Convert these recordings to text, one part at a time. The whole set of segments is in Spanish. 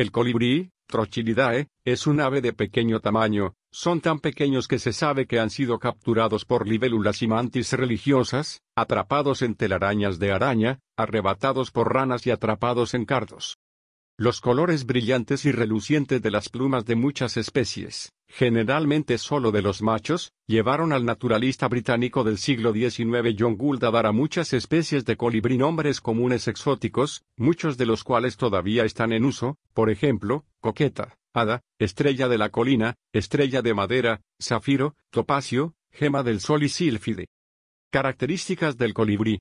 El colibrí, Trochilidae, es un ave de pequeño tamaño, son tan pequeños que se sabe que han sido capturados por libélulas y mantis religiosas, atrapados en telarañas de araña, arrebatados por ranas y atrapados en cardos. Los colores brillantes y relucientes de las plumas de muchas especies, generalmente solo de los machos, llevaron al naturalista británico del siglo XIX John Gould a dar a muchas especies de colibrí nombres comunes exóticos, muchos de los cuales todavía están en uso, por ejemplo, coqueta, hada, estrella de la colina, estrella de madera, zafiro, topacio, gema del sol y sílfide. Características del colibrí.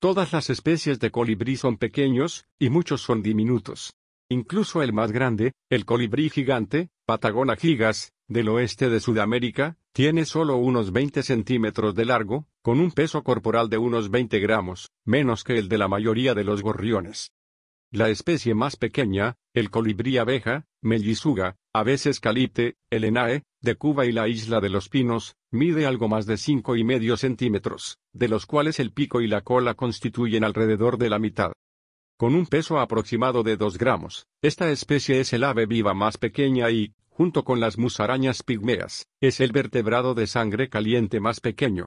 Todas las especies de colibrí son pequeños, y muchos son diminutos. Incluso el más grande, el colibrí gigante, Patagona gigas, del oeste de Sudamérica, tiene solo unos 20 centímetros de largo, con un peso corporal de unos 20 gramos, menos que el de la mayoría de los gorriones. La especie más pequeña, el colibrí abeja, mellizuga, a veces el elenae, de Cuba y la isla de los pinos, mide algo más de 5 y medio centímetros, de los cuales el pico y la cola constituyen alrededor de la mitad. Con un peso aproximado de 2 gramos, esta especie es el ave viva más pequeña y, junto con las musarañas pigmeas, es el vertebrado de sangre caliente más pequeño.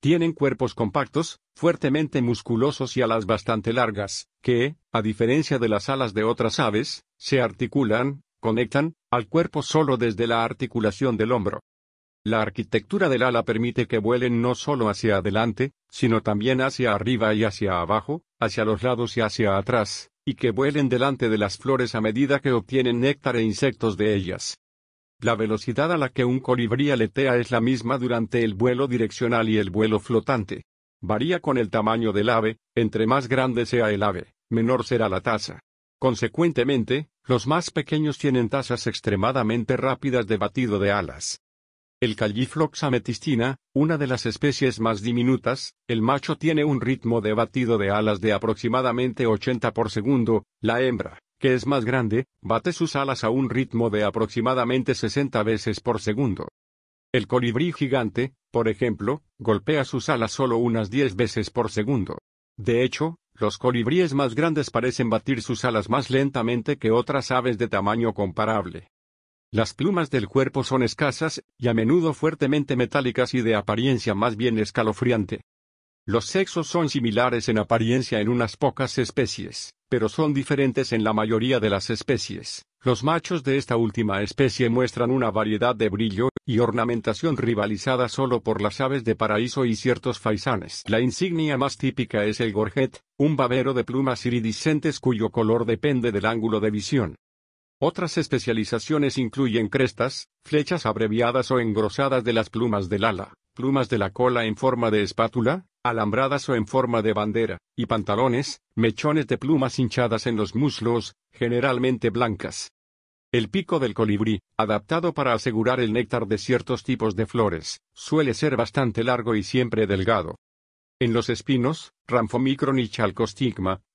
Tienen cuerpos compactos, fuertemente musculosos y alas bastante largas, que, a diferencia de las alas de otras aves, se articulan, conectan, al cuerpo solo desde la articulación del hombro. La arquitectura del ala permite que vuelen no solo hacia adelante, sino también hacia arriba y hacia abajo, hacia los lados y hacia atrás, y que vuelen delante de las flores a medida que obtienen néctar e insectos de ellas. La velocidad a la que un colibrí aletea es la misma durante el vuelo direccional y el vuelo flotante. Varía con el tamaño del ave, entre más grande sea el ave, menor será la tasa. Consecuentemente, los más pequeños tienen tasas extremadamente rápidas de batido de alas. El Calliflox ametistina, una de las especies más diminutas, el macho tiene un ritmo de batido de alas de aproximadamente 80 por segundo, la hembra, que es más grande, bate sus alas a un ritmo de aproximadamente 60 veces por segundo. El colibrí gigante, por ejemplo, golpea sus alas solo unas 10 veces por segundo. De hecho, los colibríes más grandes parecen batir sus alas más lentamente que otras aves de tamaño comparable. Las plumas del cuerpo son escasas, y a menudo fuertemente metálicas y de apariencia más bien escalofriante. Los sexos son similares en apariencia en unas pocas especies, pero son diferentes en la mayoría de las especies. Los machos de esta última especie muestran una variedad de brillo y ornamentación rivalizada solo por las aves de paraíso y ciertos faisanes. La insignia más típica es el gorget, un babero de plumas iridiscentes cuyo color depende del ángulo de visión. Otras especializaciones incluyen crestas, flechas abreviadas o engrosadas de las plumas del ala, plumas de la cola en forma de espátula, alambradas o en forma de bandera, y pantalones, mechones de plumas hinchadas en los muslos, generalmente blancas. El pico del colibrí, adaptado para asegurar el néctar de ciertos tipos de flores, suele ser bastante largo y siempre delgado. En los espinos, Ramphomicron y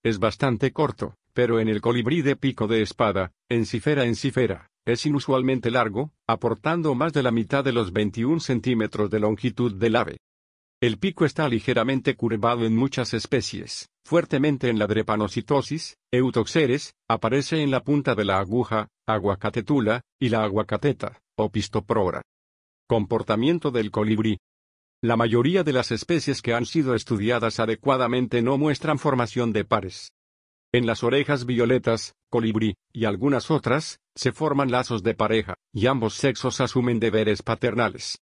es bastante corto. Pero en el colibrí de pico de espada, encifera encifera, es inusualmente largo, aportando más de la mitad de los 21 centímetros de longitud del ave. El pico está ligeramente curvado en muchas especies, fuertemente en la drepanocitosis, eutoxeres, aparece en la punta de la aguja, aguacatetula, y la aguacateta, opistoprora. Comportamiento del colibrí. La mayoría de las especies que han sido estudiadas adecuadamente no muestran formación de pares. En las orejas violetas, colibrí, y algunas otras, se forman lazos de pareja, y ambos sexos asumen deberes paternales.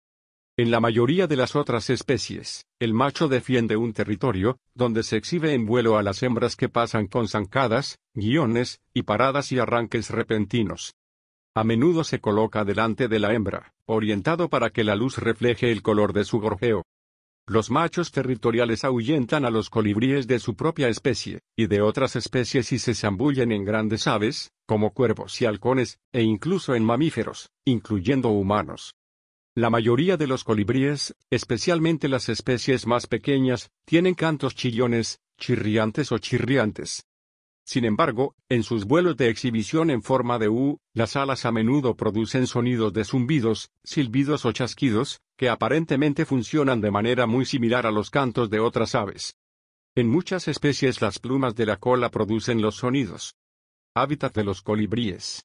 En la mayoría de las otras especies, el macho defiende un territorio, donde se exhibe en vuelo a las hembras que pasan con zancadas, guiones, y paradas y arranques repentinos. A menudo se coloca delante de la hembra, orientado para que la luz refleje el color de su gorjeo. Los machos territoriales ahuyentan a los colibríes de su propia especie, y de otras especies y se zambullen en grandes aves, como cuervos y halcones, e incluso en mamíferos, incluyendo humanos. La mayoría de los colibríes, especialmente las especies más pequeñas, tienen cantos chillones, chirriantes o chirriantes, sin embargo, en sus vuelos de exhibición en forma de U, las alas a menudo producen sonidos de zumbidos, silbidos o chasquidos, que aparentemente funcionan de manera muy similar a los cantos de otras aves. En muchas especies las plumas de la cola producen los sonidos. Hábitat de los colibríes.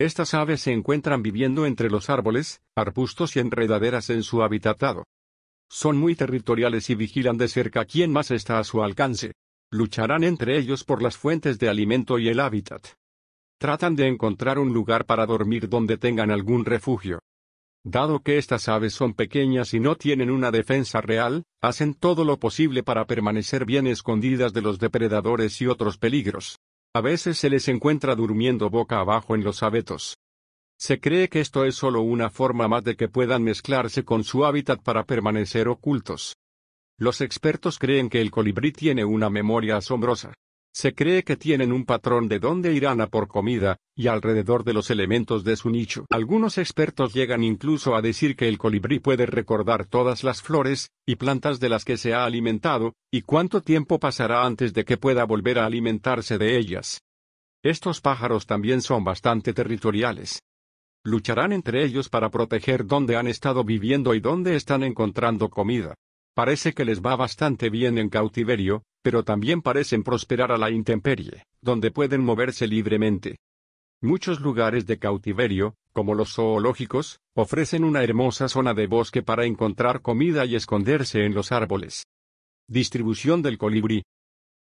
Estas aves se encuentran viviendo entre los árboles, arbustos y enredaderas en su habitatado. Son muy territoriales y vigilan de cerca quién más está a su alcance lucharán entre ellos por las fuentes de alimento y el hábitat. Tratan de encontrar un lugar para dormir donde tengan algún refugio. Dado que estas aves son pequeñas y no tienen una defensa real, hacen todo lo posible para permanecer bien escondidas de los depredadores y otros peligros. A veces se les encuentra durmiendo boca abajo en los abetos. Se cree que esto es solo una forma más de que puedan mezclarse con su hábitat para permanecer ocultos. Los expertos creen que el colibrí tiene una memoria asombrosa. Se cree que tienen un patrón de dónde irán a por comida, y alrededor de los elementos de su nicho. Algunos expertos llegan incluso a decir que el colibrí puede recordar todas las flores, y plantas de las que se ha alimentado, y cuánto tiempo pasará antes de que pueda volver a alimentarse de ellas. Estos pájaros también son bastante territoriales. Lucharán entre ellos para proteger dónde han estado viviendo y dónde están encontrando comida. Parece que les va bastante bien en cautiverio, pero también parecen prosperar a la intemperie, donde pueden moverse libremente. Muchos lugares de cautiverio, como los zoológicos, ofrecen una hermosa zona de bosque para encontrar comida y esconderse en los árboles. Distribución del colibrí.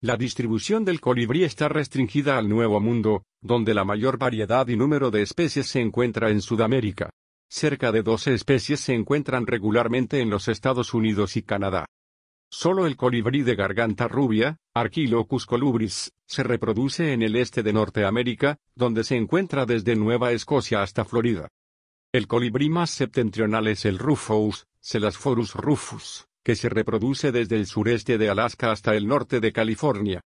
La distribución del colibrí está restringida al Nuevo Mundo, donde la mayor variedad y número de especies se encuentra en Sudamérica. Cerca de 12 especies se encuentran regularmente en los Estados Unidos y Canadá. Solo el colibrí de garganta rubia, Archilocus colubris, se reproduce en el este de Norteamérica, donde se encuentra desde Nueva Escocia hasta Florida. El colibrí más septentrional es el Rufous, Celasforus rufus, que se reproduce desde el sureste de Alaska hasta el norte de California.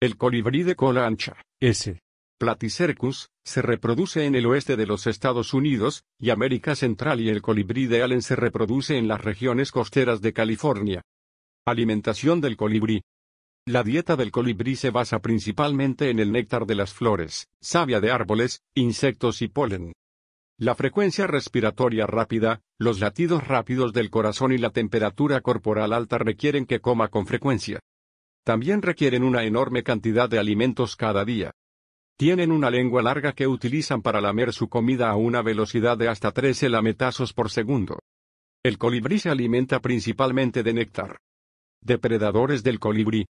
El colibrí de cola ancha, S. Platycercus, se reproduce en el oeste de los Estados Unidos y América Central y el colibrí de Allen se reproduce en las regiones costeras de California. Alimentación del colibrí. La dieta del colibrí se basa principalmente en el néctar de las flores, savia de árboles, insectos y polen. La frecuencia respiratoria rápida, los latidos rápidos del corazón y la temperatura corporal alta requieren que coma con frecuencia. También requieren una enorme cantidad de alimentos cada día. Tienen una lengua larga que utilizan para lamer su comida a una velocidad de hasta 13 lametazos por segundo. El colibrí se alimenta principalmente de néctar. Depredadores del colibrí.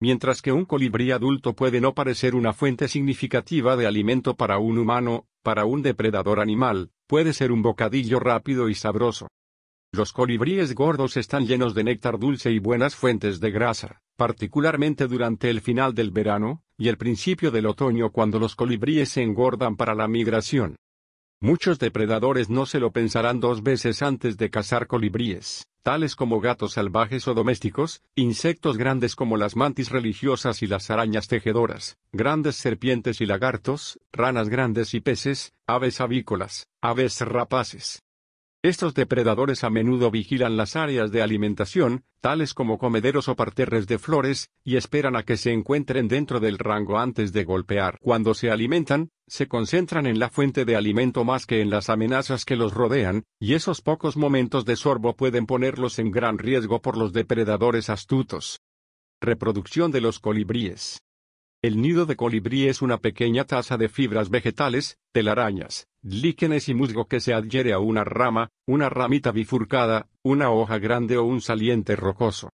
Mientras que un colibrí adulto puede no parecer una fuente significativa de alimento para un humano, para un depredador animal, puede ser un bocadillo rápido y sabroso. Los colibríes gordos están llenos de néctar dulce y buenas fuentes de grasa, particularmente durante el final del verano, y el principio del otoño cuando los colibríes se engordan para la migración. Muchos depredadores no se lo pensarán dos veces antes de cazar colibríes, tales como gatos salvajes o domésticos, insectos grandes como las mantis religiosas y las arañas tejedoras, grandes serpientes y lagartos, ranas grandes y peces, aves avícolas, aves rapaces, estos depredadores a menudo vigilan las áreas de alimentación, tales como comederos o parterres de flores, y esperan a que se encuentren dentro del rango antes de golpear. Cuando se alimentan, se concentran en la fuente de alimento más que en las amenazas que los rodean, y esos pocos momentos de sorbo pueden ponerlos en gran riesgo por los depredadores astutos. Reproducción de los colibríes. El nido de colibrí es una pequeña taza de fibras vegetales, telarañas, líquenes y musgo que se adhiere a una rama, una ramita bifurcada, una hoja grande o un saliente rocoso.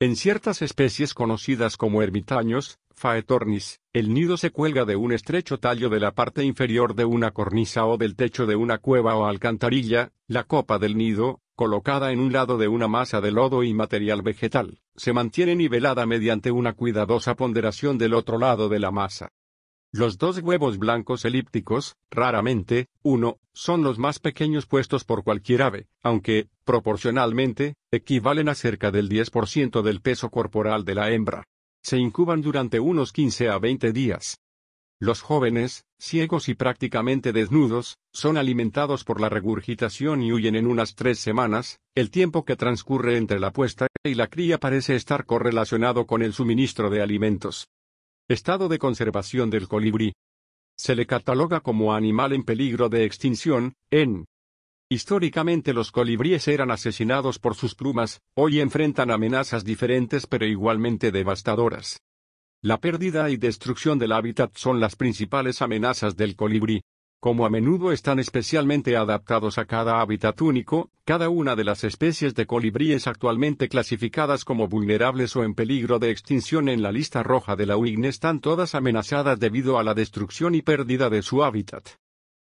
En ciertas especies conocidas como ermitaños, faetornis, el nido se cuelga de un estrecho tallo de la parte inferior de una cornisa o del techo de una cueva o alcantarilla, la copa del nido, colocada en un lado de una masa de lodo y material vegetal, se mantiene nivelada mediante una cuidadosa ponderación del otro lado de la masa. Los dos huevos blancos elípticos, raramente, uno, son los más pequeños puestos por cualquier ave, aunque, proporcionalmente, equivalen a cerca del 10% del peso corporal de la hembra. Se incuban durante unos 15 a 20 días, los jóvenes, ciegos y prácticamente desnudos, son alimentados por la regurgitación y huyen en unas tres semanas, el tiempo que transcurre entre la puesta y la cría parece estar correlacionado con el suministro de alimentos. Estado de conservación del colibrí. Se le cataloga como animal en peligro de extinción, en Históricamente los colibríes eran asesinados por sus plumas, hoy enfrentan amenazas diferentes pero igualmente devastadoras. La pérdida y destrucción del hábitat son las principales amenazas del colibrí. Como a menudo están especialmente adaptados a cada hábitat único, cada una de las especies de colibríes actualmente clasificadas como vulnerables o en peligro de extinción en la lista roja de la UIGN. Están todas amenazadas debido a la destrucción y pérdida de su hábitat.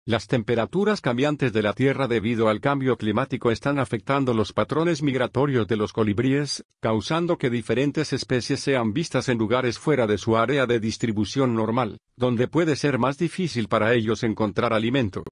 Las temperaturas cambiantes de la Tierra debido al cambio climático están afectando los patrones migratorios de los colibríes, causando que diferentes especies sean vistas en lugares fuera de su área de distribución normal, donde puede ser más difícil para ellos encontrar alimento.